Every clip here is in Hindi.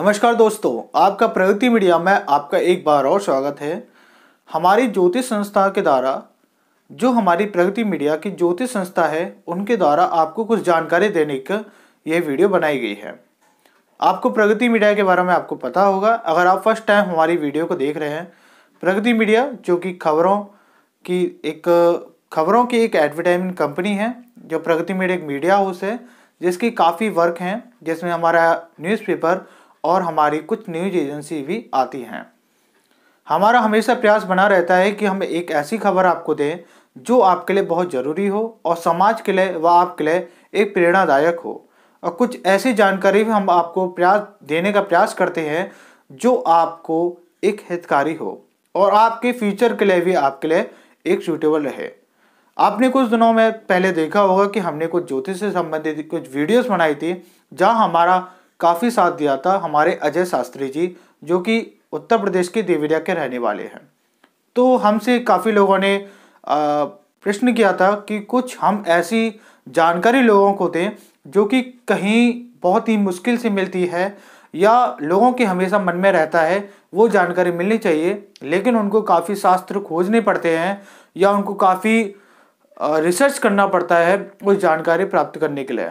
नमस्कार दोस्तों आपका प्रगति मीडिया में आपका एक बार और स्वागत है हमारी ज्योतिष संस्था के द्वारा जो हमारी प्रगति मीडिया की ज्योतिष संस्था है उनके द्वारा आपको कुछ जानकारी देने का यह वीडियो बनाई गई है आपको प्रगति मीडिया के बारे में आपको पता होगा अगर आप फर्स्ट टाइम हमारी वीडियो को देख रहे हैं प्रगति मीडिया जो कि खबरों की एक खबरों की एक एडवर्टाइजमेंट कंपनी है जो प्रगति मीडिया एक मीडिया हाउस है जिसकी काफ़ी वर्क हैं जिसमें हमारा न्यूज़पेपर और हमारी कुछ न्यूज एजेंसी भी आती हैं हमारा हमेशा प्रयास बना रहता है कि हम एक ऐसी खबर आपको दें जो आपके लिए बहुत ज़रूरी हो और समाज के लिए व आपके लिए एक प्रेरणादायक हो और कुछ ऐसी जानकारी भी हम आपको प्रयास देने का प्रयास करते हैं जो आपको एक हितकारी हो और आपके फ्यूचर के लिए भी आपके लिए एक सूटेबल रहे आपने कुछ दिनों में पहले देखा होगा कि हमने कुछ ज्योतिष से संबंधित कुछ वीडियोस बनाई थी जहां हमारा काफ़ी साथ दिया था हमारे अजय शास्त्री जी जो कि उत्तर प्रदेश के देवरिया के रहने वाले हैं तो हमसे काफ़ी लोगों ने प्रश्न किया था कि कुछ हम ऐसी जानकारी लोगों को दें जो कि कहीं बहुत ही मुश्किल से मिलती है या लोगों के हमेशा मन में रहता है वो जानकारी मिलनी चाहिए लेकिन उनको काफ़ी शास्त्र खोजने पड़ते हैं या उनको काफ़ी रिसर्च करना पड़ता है उस जानकारी प्राप्त करने के लिए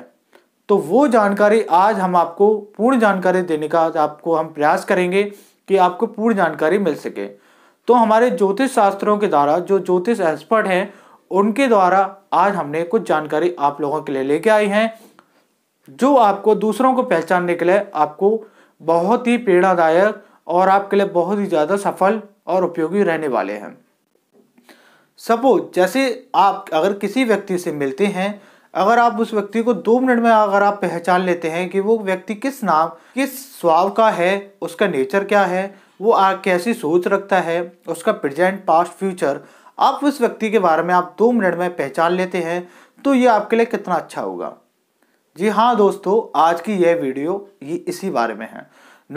तो वो जानकारी आज हम आपको पूर्ण जानकारी देने का आपको हम प्रयास करेंगे कि आपको पूर्ण जानकारी मिल सके तो हमारे ज्योतिष शास्त्रों के द्वारा जो ज्योतिष एक्सपर्ट हैं उनके द्वारा आज हमने कुछ जानकारी आप लोगों के लिए लेके आई हैं जो आपको दूसरों को पहचानने के लिए आपको बहुत ही प्रेरणादायक और आपके लिए बहुत ही ज़्यादा सफल और उपयोगी रहने वाले हैं सपोज जैसे आप अगर किसी व्यक्ति से मिलते हैं अगर आप उस व्यक्ति को दो मिनट में अगर आप पहचान लेते हैं कि वो व्यक्ति किस नाम किस स्वभाव का है उसका नेचर क्या है वो आ कैसी सोच रखता है उसका प्रेजेंट पास्ट फ्यूचर आप उस व्यक्ति के बारे में आप दो मिनट में पहचान लेते हैं तो ये आपके लिए कितना अच्छा होगा जी हाँ दोस्तों आज की यह वीडियो ये इसी बारे में है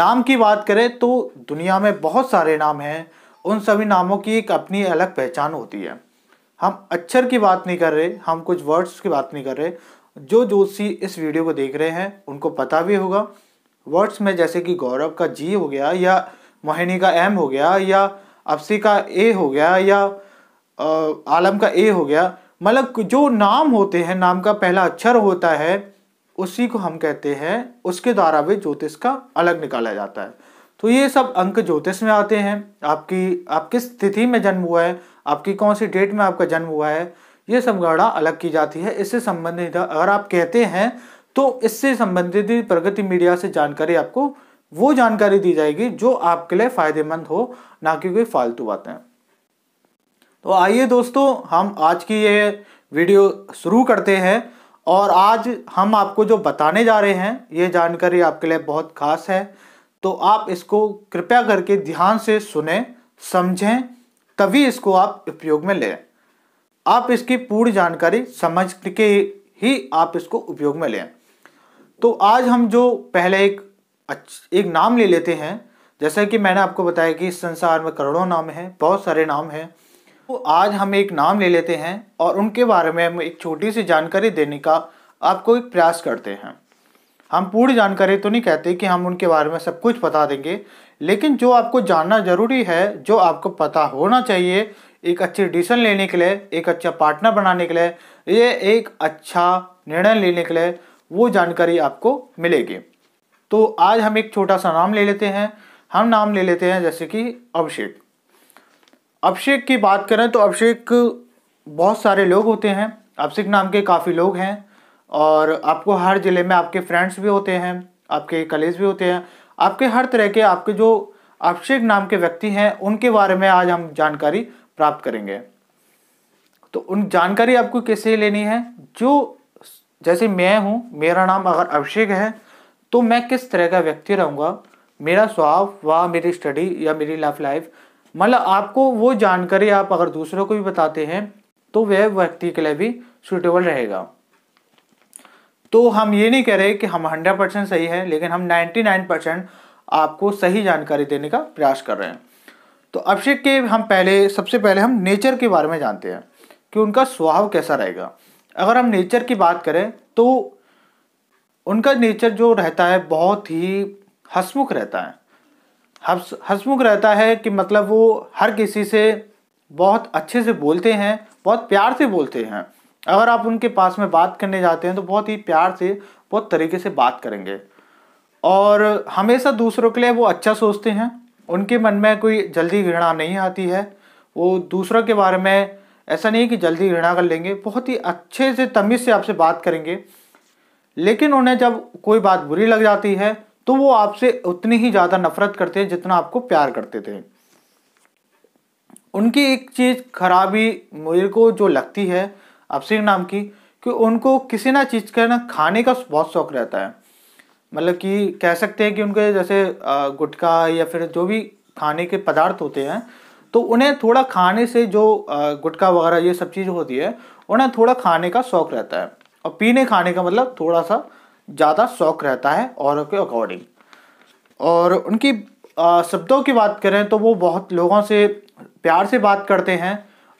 नाम की बात करें तो दुनिया में बहुत सारे नाम हैं उन सभी नामों की एक अपनी अलग पहचान होती है हम अक्षर की बात नहीं कर रहे हम कुछ वर्ड्स की बात नहीं कर रहे जो जोशी इस वीडियो को देख रहे हैं उनको पता भी होगा वर्ड्स में जैसे कि गौरव का जी हो गया या मोहिनी का एम हो गया या अफसी का ए हो गया या आलम का ए हो गया मतलब जो नाम होते हैं नाम का पहला अक्षर होता है उसी को हम कहते हैं उसके द्वारा भी ज्योतिष का अलग निकाला जाता है तो ये सब अंक ज्योतिष में आते हैं आपकी आप किस स्थिति में जन्म हुआ है आपकी कौन सी डेट में आपका जन्म हुआ है ये सब गणना अलग की जाती है इससे संबंधित अगर आप कहते हैं तो इससे संबंधित प्रगति मीडिया से जानकारी आपको वो जानकारी दी जाएगी जो आपके लिए फायदेमंद हो ना कि कोई फालतू बातें तो आइए दोस्तों हम आज की ये वीडियो शुरू करते हैं और आज हम आपको जो बताने जा रहे हैं ये जानकारी आपके लिए बहुत खास है तो आप इसको कृपया करके ध्यान से सुने समझें तभी इसको आप उपयोग में लें आप इसकी पूर्ण जानकारी समझ के ही आप इसको उपयोग में लें तो आज हम जो पहले एक एक नाम ले लेते हैं जैसा कि मैंने आपको बताया कि इस संसार में करोड़ों नाम हैं बहुत सारे नाम हैं तो आज हम एक नाम ले लेते हैं और उनके बारे में हम एक छोटी सी जानकारी देने का आपको एक प्रयास करते हैं हम पूरी जानकारी तो नहीं कहते कि हम उनके बारे में सब कुछ बता देंगे लेकिन जो आपको जानना ज़रूरी है जो आपको पता होना चाहिए एक अच्छी डिसीजन लेने के लिए एक अच्छा पार्टनर बनाने के लिए ये एक अच्छा निर्णय लेने के लिए वो जानकारी आपको मिलेगी तो आज हम एक छोटा सा नाम ले लेते हैं हम नाम ले लेते हैं जैसे कि अभिषेक अभिषेक की बात करें तो अभिषेक बहुत सारे लोग होते हैं अभिषेक नाम के काफ़ी लोग हैं और आपको हर ज़िले में आपके फ्रेंड्स भी होते हैं आपके कलीग्स भी होते हैं आपके हर तरह के आपके जो अभिषेक नाम के व्यक्ति हैं उनके बारे में आज हम जानकारी प्राप्त करेंगे तो उन जानकारी आपको कैसे लेनी है जो जैसे मैं हूँ मेरा नाम अगर अभिषेक है तो मैं किस तरह का व्यक्ति रहूँगा मेरा स्वभाव व मेरी स्टडी या मेरी लव लाइफ मतलब आपको वो जानकारी आप अगर दूसरों को भी बताते हैं तो वह व्यक्ति के लिए भी सुटेबल रहेगा तो हम ये नहीं कह रहे कि हम 100 परसेंट सही है लेकिन हम 99 परसेंट आपको सही जानकारी देने का प्रयास कर रहे हैं तो अभिषेक के हम पहले सबसे पहले हम नेचर के बारे में जानते हैं कि उनका स्वभाव कैसा रहेगा अगर हम नेचर की बात करें तो उनका नेचर जो रहता है बहुत ही हसमुख रहता है हसमुख रहता है कि मतलब वो हर किसी से बहुत अच्छे से बोलते हैं बहुत प्यार से बोलते हैं अगर आप उनके पास में बात करने जाते हैं तो बहुत ही प्यार से बहुत तरीके से बात करेंगे और हमेशा दूसरों के लिए वो अच्छा सोचते हैं उनके मन में कोई जल्दी घृणा नहीं आती है वो दूसरों के बारे में ऐसा नहीं कि जल्दी घृणा कर लेंगे बहुत ही अच्छे से तमीज़ से आपसे बात करेंगे लेकिन उन्हें जब कोई बात बुरी लग जाती है तो वो आपसे उतनी ही ज़्यादा नफरत करते हैं जितना आपको प्यार करते थे उनकी एक चीज़ खराबी मेरे को जो लगती है अपसिंग नाम की कि उनको किसी ना चीज़ का ना खाने का बहुत शौक रहता है मतलब कि कह सकते हैं कि उनके जैसे गुटखा या फिर जो भी खाने के पदार्थ होते हैं तो उन्हें थोड़ा खाने से जो गुटखा वगैरह ये सब चीज़ होती है उन्हें थोड़ा खाने का शौक रहता है और पीने खाने का मतलब थोड़ा सा ज़्यादा शौक रहता है और के अकॉर्डिंग और उनकी शब्दों की बात करें तो वो बहुत लोगों से प्यार से बात करते हैं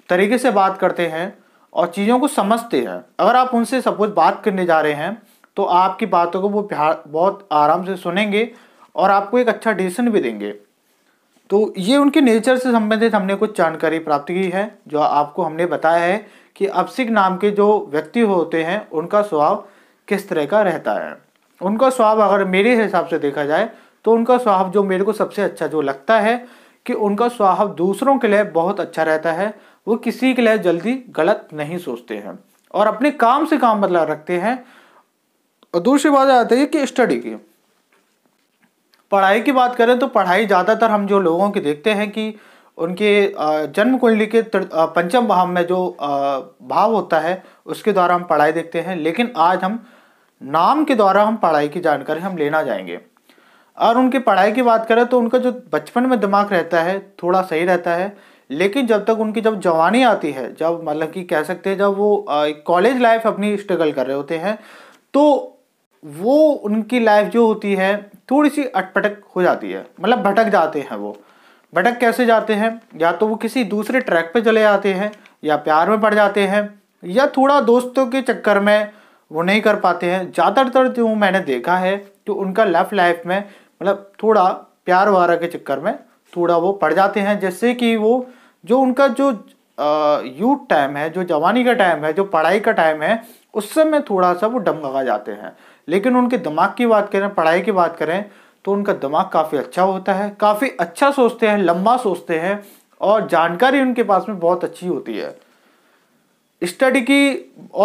तरीके से बात करते हैं और चीज़ों को समझते हैं अगर आप उनसे सपोज बात करने जा रहे हैं तो आपकी बातों को वो प्यार बहुत आराम से सुनेंगे और आपको एक अच्छा डिसीजन भी देंगे तो ये उनके नेचर से संबंधित हमने कुछ जानकारी प्राप्त की है जो आपको हमने बताया है कि अपसिक नाम के जो व्यक्ति होते हैं उनका स्वभाव किस तरह का रहता है उनका स्वभाव अगर मेरे हिसाब से देखा जाए तो उनका स्वभाव जो मेरे को सबसे अच्छा जो लगता है कि उनका स्वभाव दूसरों के लिए बहुत अच्छा रहता है वो किसी के लिए जल्दी गलत नहीं सोचते हैं और अपने काम से काम बदला रखते हैं और दूसरी बात आती है कि स्टडी की पढ़ाई की बात करें तो पढ़ाई ज़्यादातर हम जो लोगों की देखते हैं कि उनके जन्म कुंडली के पंचम भाव में जो भाव होता है उसके द्वारा हम पढ़ाई देखते हैं लेकिन आज हम नाम के द्वारा हम पढ़ाई की जानकारी हम लेना जाएंगे और उनकी पढ़ाई की बात करें तो उनका जो बचपन में दिमाग रहता है थोड़ा सही रहता है लेकिन जब तक उनकी जब जवानी आती है जब मतलब कि कह सकते हैं जब वो कॉलेज लाइफ अपनी स्ट्रगल कर रहे होते हैं तो वो उनकी लाइफ जो होती है थोड़ी सी अटपटक हो जाती है मतलब भटक जाते हैं वो भटक कैसे जाते हैं या तो वो किसी दूसरे ट्रैक पे चले जाते हैं या प्यार में पड़ जाते हैं या थोड़ा दोस्तों के चक्कर में वो नहीं कर पाते हैं ज़्यादातर जो मैंने देखा है तो उनका लव लाइफ में मतलब थोड़ा प्यार वारा के चक्कर में थोड़ा वो पड़ जाते हैं जैसे कि वो जो उनका जो यूथ टाइम है जो जवानी का टाइम है जो पढ़ाई का टाइम है उस समय थोड़ा सा वो डमगगा जाते हैं लेकिन उनके दिमाग की बात करें पढ़ाई की बात करें तो उनका दिमाग काफ़ी अच्छा होता है काफ़ी अच्छा सोचते हैं लंबा सोचते हैं और जानकारी उनके पास में बहुत अच्छी होती है स्टडी की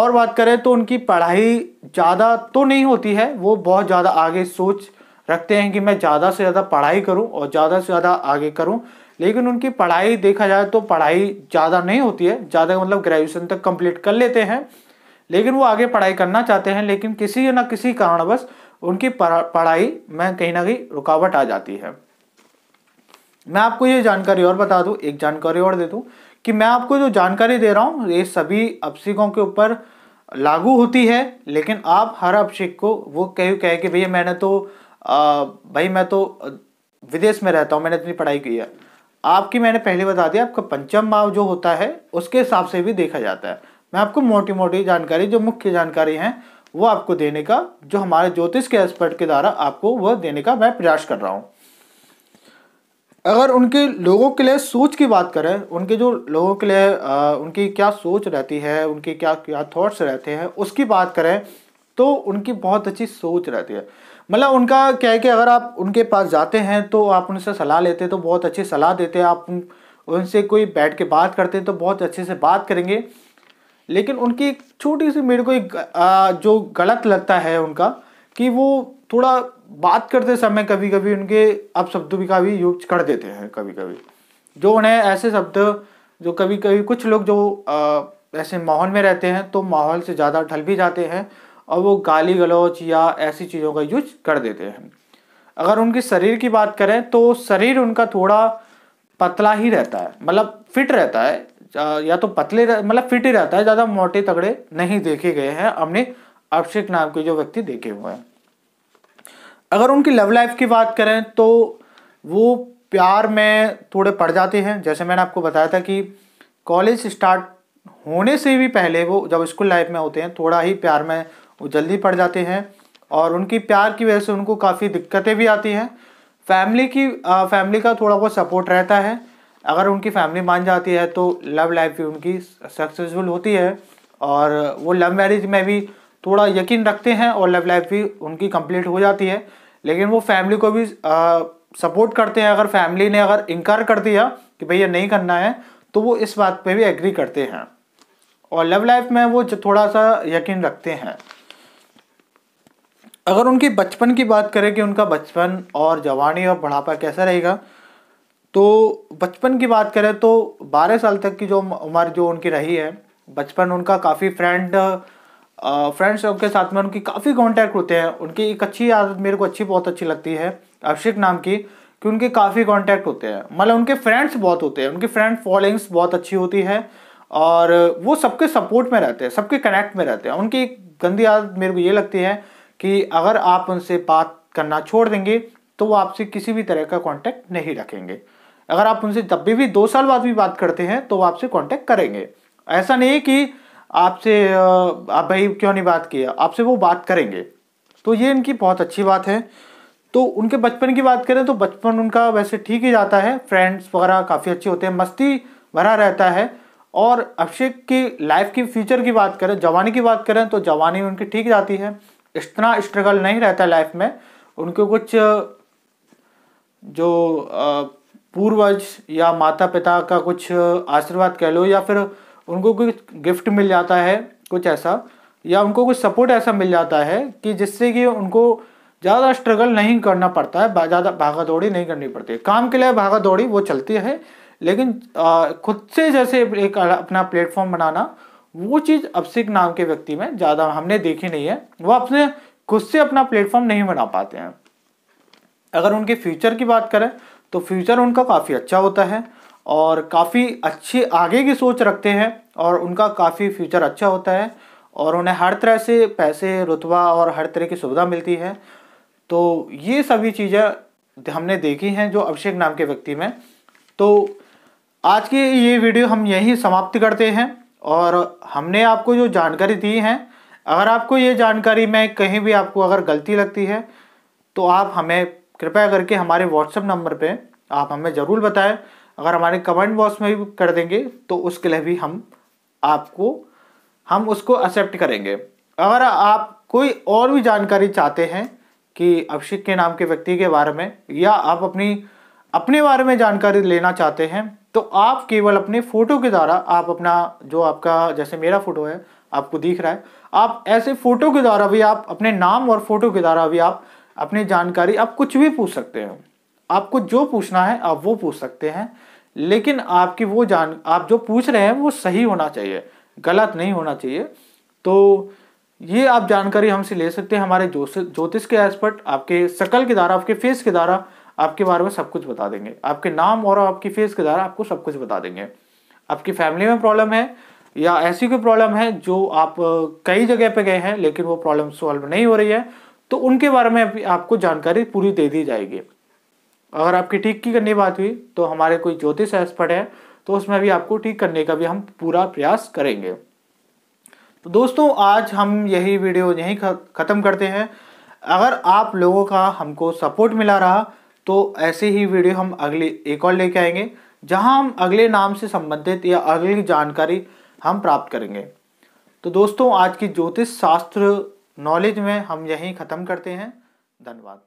और बात करें तो उनकी पढ़ाई ज़्यादा तो नहीं होती है वो बहुत ज़्यादा आगे सोच रखते हैं कि मैं ज़्यादा से ज़्यादा पढ़ाई करूं और ज़्यादा से ज़्यादा आगे करूं लेकिन उनकी पढ़ाई देखा जाए तो पढ़ाई ज़्यादा नहीं होती है ज़्यादा मतलब ग्रेजुएशन तक कंप्लीट कर लेते हैं लेकिन वो आगे पढ़ाई करना चाहते हैं लेकिन किसी ना किसी कारणवश उनकी पढ़ाई में कहीं ना कहीं रुकावट आ जाती है मैं आपको ये जानकारी और बता दूँ एक जानकारी और दे दूँ कि मैं आपको जो जानकारी दे रहा हूँ ये सभी अपशिकों के ऊपर लागू होती है लेकिन आप हर अपशिक को वो कह कहे कि भैया मैंने तो आ, भाई मैं तो विदेश में रहता हूँ मैंने इतनी पढ़ाई की है आपकी मैंने पहले बता दिया आपका पंचम भाव जो होता है उसके हिसाब से भी देखा जाता है मैं आपको मोटी मोटी जानकारी जो मुख्य जानकारी है वो आपको देने का जो हमारे ज्योतिष के एक्सपर्ट के द्वारा आपको वह देने का मैं प्रयास कर रहा हूँ अगर उनके लोगों के लिए सोच की बात करें उनके जो लोगों के लिए आ, उनकी क्या सोच रहती है उनके क्या क्या थॉट्स रहते हैं उसकी बात करें तो उनकी बहुत अच्छी सोच रहती है मतलब उनका क्या है कि अगर आप उनके पास जाते हैं तो आप उनसे सलाह लेते हैं तो बहुत अच्छी सलाह देते हैं आप उनसे कोई बैठ के बात करते हैं तो बहुत अच्छे से बात करेंगे लेकिन उनकी एक छोटी सी मेरे को एक जो गलत लगता है उनका कि वो थोड़ा बात करते समय कभी कभी उनके अब शब्दों का भी यूज कर देते हैं कभी कभी जो उन्हें ऐसे शब्द जो कभी कभी कुछ लोग जो आ, ऐसे माहौल में रहते हैं तो माहौल से ज़्यादा ढल भी जाते हैं और वो गाली गलौच या ऐसी चीज़ों का यूज कर देते हैं अगर उनके शरीर की बात करें तो शरीर उनका थोड़ा पतला ही रहता है मतलब फिट रहता है या तो पतले मतलब फिट ही रहता है ज़्यादा मोटे तगड़े नहीं देखे गए हैं हमने अभिषेक नाम के जो व्यक्ति देखे हुए हैं अगर उनकी लव लाइफ की बात करें तो वो प्यार में थोड़े पड़ जाते हैं जैसे मैंने आपको बताया था कि कॉलेज स्टार्ट होने से भी पहले वो जब स्कूल लाइफ में होते हैं थोड़ा ही प्यार में वो जल्दी पड़ जाते हैं और उनकी प्यार की वजह से उनको काफ़ी दिक्कतें भी आती हैं फैमिली की फैमिली का थोड़ा बहुत सपोर्ट रहता है अगर उनकी फैमिली मान जाती है तो लव लाइफ भी उनकी सक्सेसफुल होती है और वो लव मैरिज में भी थोड़ा यकीन रखते हैं और लव लाइफ भी उनकी कंप्लीट हो जाती है लेकिन वो फैमिली को भी आ, सपोर्ट करते हैं अगर फैमिली ने अगर इनकार कर दिया कि भैया नहीं करना है तो वो इस बात पे भी एग्री करते हैं और लव लाइफ में वो थोड़ा सा यकीन रखते हैं अगर उनके बचपन की बात करें कि उनका बचपन और जवानी और बढ़ापा कैसा रहेगा तो बचपन की बात करें तो 12 साल तक की जो उम्र जो उनकी रही है बचपन उनका काफ़ी फ्रेंड फ्रेंड्स के साथ में उनकी काफ़ी कांटेक्ट होते हैं उनकी एक अच्छी आदत मेरे को अच्छी बहुत अच्छी लगती है अभिषेक नाम की कि उनके काफ़ी कांटेक्ट होते हैं मतलब उनके फ्रेंड्स बहुत होते हैं उनकी फ्रेंड फॉलोइंग्स बहुत अच्छी होती है और वो सबके सपोर्ट में रहते हैं सबके कनेक्ट में रहते हैं उनकी गंदी आदत मेरे को ये लगती है कि अगर आप उनसे बात करना छोड़ देंगे तो वो आपसे किसी भी तरह का कांटेक्ट नहीं रखेंगे अगर आप उनसे जब भी, दो साल बाद भी बात करते हैं तो वो आपसे कांटेक्ट करेंगे ऐसा नहीं कि आपसे आप भाई क्यों नहीं बात किया आपसे वो बात करेंगे तो ये इनकी बहुत अच्छी बात है तो उनके बचपन की बात करें तो बचपन उनका वैसे ठीक ही जाता है फ्रेंड्स वगैरह काफ़ी अच्छे होते हैं मस्ती भरा रहता है और अभिषेक की लाइफ की फ्यूचर की बात करें जवानी की बात करें तो जवानी उनकी ठीक जाती है इतना स्ट्रगल नहीं रहता लाइफ में उनके कुछ जो पूर्वज या माता पिता का कुछ आशीर्वाद कह लो या फिर उनको कुछ गिफ्ट मिल जाता है कुछ ऐसा या उनको कुछ सपोर्ट ऐसा मिल जाता है कि जिससे कि उनको ज़्यादा स्ट्रगल नहीं करना पड़ता है ज़्यादा भागा दौड़ी नहीं करनी पड़ती काम के लिए भागा दौड़ी वो चलती है लेकिन खुद से जैसे एक अपना प्लेटफॉर्म बनाना वो चीज़ अभिषेक नाम के व्यक्ति में ज़्यादा हमने देखी नहीं है वो अपने खुद से अपना प्लेटफॉर्म नहीं बना पाते हैं अगर उनके फ्यूचर की बात करें तो फ्यूचर उनका काफ़ी अच्छा होता है और काफ़ी अच्छे आगे की सोच रखते हैं और उनका काफ़ी फ्यूचर अच्छा होता है और उन्हें हर तरह से पैसे रुतबा और हर तरह की सुविधा मिलती है तो ये सभी चीज़ें हमने देखी हैं जो अभिषेक नाम के व्यक्ति में तो आज की ये वीडियो हम यहीं समाप्त करते हैं और हमने आपको जो जानकारी दी है अगर आपको ये जानकारी में कहीं भी आपको अगर गलती लगती है तो आप हमें कृपया करके हमारे व्हाट्सएप नंबर पे आप हमें ज़रूर बताएं अगर हमारे कमेंट बॉक्स में भी कर देंगे तो उसके लिए भी हम आपको हम उसको एक्सेप्ट करेंगे अगर आप कोई और भी जानकारी चाहते हैं कि अभिषेक के नाम के व्यक्ति के बारे में या आप अपनी अपने बारे में जानकारी लेना चाहते हैं तो आप केवल अपने फ़ोटो के द्वारा आप अपना जो आपका जैसे मेरा फ़ोटो है आपको दिख रहा है आप ऐसे फ़ोटो के द्वारा भी आप अपने नाम और फ़ोटो के द्वारा भी आप अपनी जानकारी आप कुछ भी पूछ सकते हैं आपको जो पूछना है आप वो पूछ सकते हैं लेकिन आपकी वो जान आप जो पूछ रहे हैं वो सही होना चाहिए गलत नहीं होना चाहिए तो ये आप जानकारी हमसे ले सकते हैं हमारे ज्योतिष के एक्सपर्ट आपके शकल के द्वारा आपके फेस के द्वारा आपके बारे में सब कुछ बता देंगे आपके नाम और आपकी फेस के द्वारा आपको सब कुछ बता देंगे आपकी फैमिली में प्रॉब्लम है या ऐसी कोई प्रॉब्लम है जो आप कई जगह पे गए हैं लेकिन वो प्रॉब्लम सॉल्व नहीं हो रही है तो उनके बारे में आपको जानकारी पूरी दे दी जाएगी अगर आपकी ठीक की करने की बात हुई तो हमारे कोई ज्योतिष एक्सपर्ट है तो उसमें भी आपको ठीक करने का भी हम पूरा प्रयास करेंगे तो दोस्तों आज हम यही वीडियो यहीं ख़त्म करते हैं अगर आप लोगों का हमको सपोर्ट मिला रहा तो ऐसे ही वीडियो हम अगले एक और लेके आएंगे जहां हम अगले नाम से संबंधित या अगली जानकारी हम प्राप्त करेंगे तो दोस्तों आज की ज्योतिष शास्त्र नॉलेज में हम यहीं ख़त्म करते हैं धन्यवाद